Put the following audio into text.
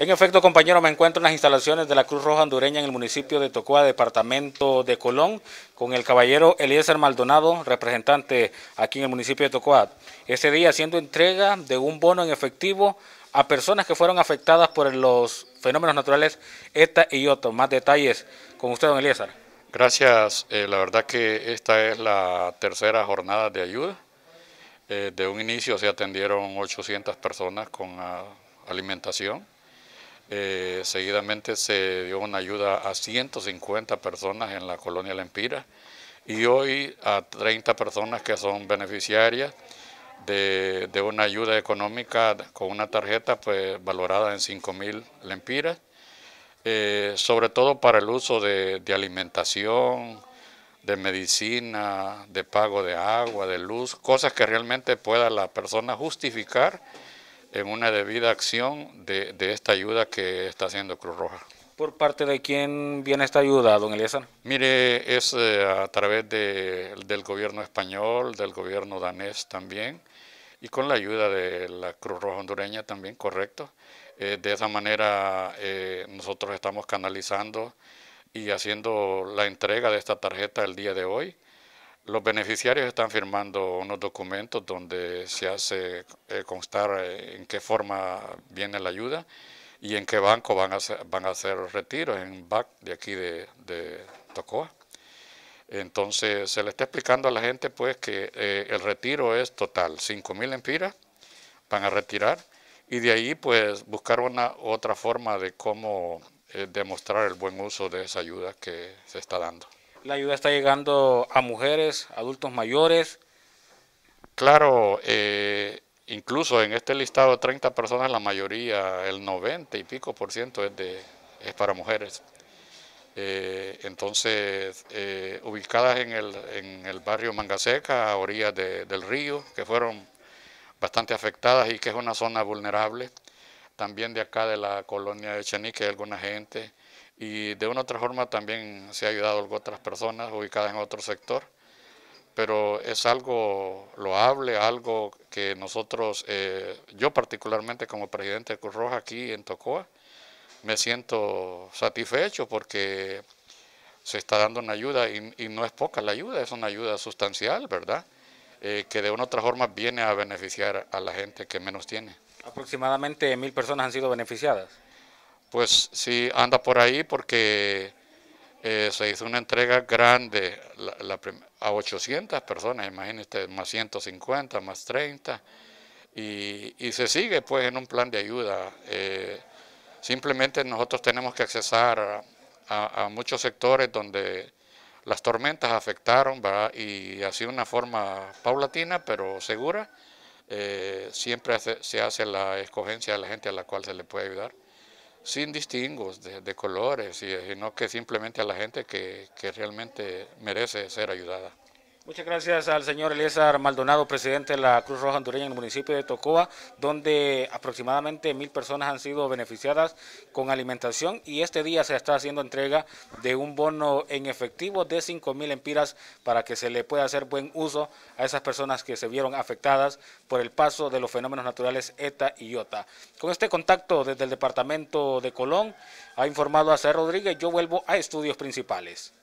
En efecto, compañero, me encuentro en las instalaciones de la Cruz Roja Hondureña en el municipio de Tocoa, departamento de Colón, con el caballero Eliezer Maldonado, representante aquí en el municipio de Tocoa. Este día haciendo entrega de un bono en efectivo a personas que fueron afectadas por los fenómenos naturales ETA y otro. Más detalles con usted, don Eliezer. Gracias. Eh, la verdad que esta es la tercera jornada de ayuda. Eh, de un inicio se atendieron 800 personas con alimentación. Eh, seguidamente se dio una ayuda a 150 personas en la colonia Lempira y hoy a 30 personas que son beneficiarias de, una ayuda económica con una tarjeta pues, valorada en 5.000 lempiras, eh, sobre todo para el uso de alimentación, de medicina, de pago de agua, de luz, cosas que realmente pueda la persona justificar en una debida acción de, esta ayuda que está haciendo Cruz Roja. ¿Por parte de quién viene esta ayuda, don Eliezer? Mire, es eh, a través del gobierno español, del gobierno danés también, y con la ayuda de la Cruz Roja hondureña también, correcto. Eh, de esa manera eh, nosotros estamos canalizando y haciendo la entrega de esta tarjeta el día de hoy. Los beneficiarios están firmando unos documentos donde se hace eh, constar eh, en qué forma viene la ayuda y en qué banco van a hacer, van a hacer retiros, en BAC de aquí de, Tocoa. Entonces se le está explicando a la gente pues que eh, el retiro es total, 5.000 empiras van a retirar y de ahí pues buscar una otra forma de cómo demostrar el buen uso de esa ayuda que se está dando. La ayuda está llegando a mujeres, adultos mayores. Claro, eh, incluso en este listado de 30 personas, la mayoría, el 90 y pico por ciento es, de, es para mujeres. Eh, entonces, eh, ubicadas en el, barrio Mangaseca, a orillas del río, que fueron bastante afectadas y que es una zona vulnerable también de acá de la colonia de Chenique, alguna gente, y de una otra forma también se ha ayudado a otras personas ubicadas en otro sector, pero es algo loable, algo que nosotros, eh, yo particularmente como presidente de Cruz Roja aquí en Tocoa, me siento satisfecho porque se está dando una ayuda y, no es poca la ayuda, es una ayuda sustancial, ¿verdad? Eh, que de una otra forma viene a beneficiar a la gente que menos tiene. Aproximadamente mil personas han sido beneficiadas. Pues sí, anda por ahí porque eh, se hizo una entrega grande a 800 personas, imagínate, más 150, más 30, y, se sigue pues en un plan de ayuda. Eh, simplemente nosotros tenemos que accesar a, muchos sectores donde las tormentas afectaron y así sido una forma paulatina pero segura eh, siempre se hace la escogencia de la gente a la cual se le puede ayudar, sin distingos de, colores, y, sino eh, que simplemente a la gente que realmente merece ser ayudada. Muchas gracias al señor Eliezer Maldonado, presidente de la Cruz Roja Hondureña en el municipio de Tocoa, donde aproximadamente mil personas han sido beneficiadas con alimentación y este día se está haciendo entrega de un bono en efectivo de cinco mil empiras para que se le pueda hacer buen uso a esas personas que se vieron afectadas por el paso de los fenómenos naturales ETA y IOTA. Con este contacto desde el departamento de Colón, ha informado a C. Rodríguez, yo vuelvo a estudios principales.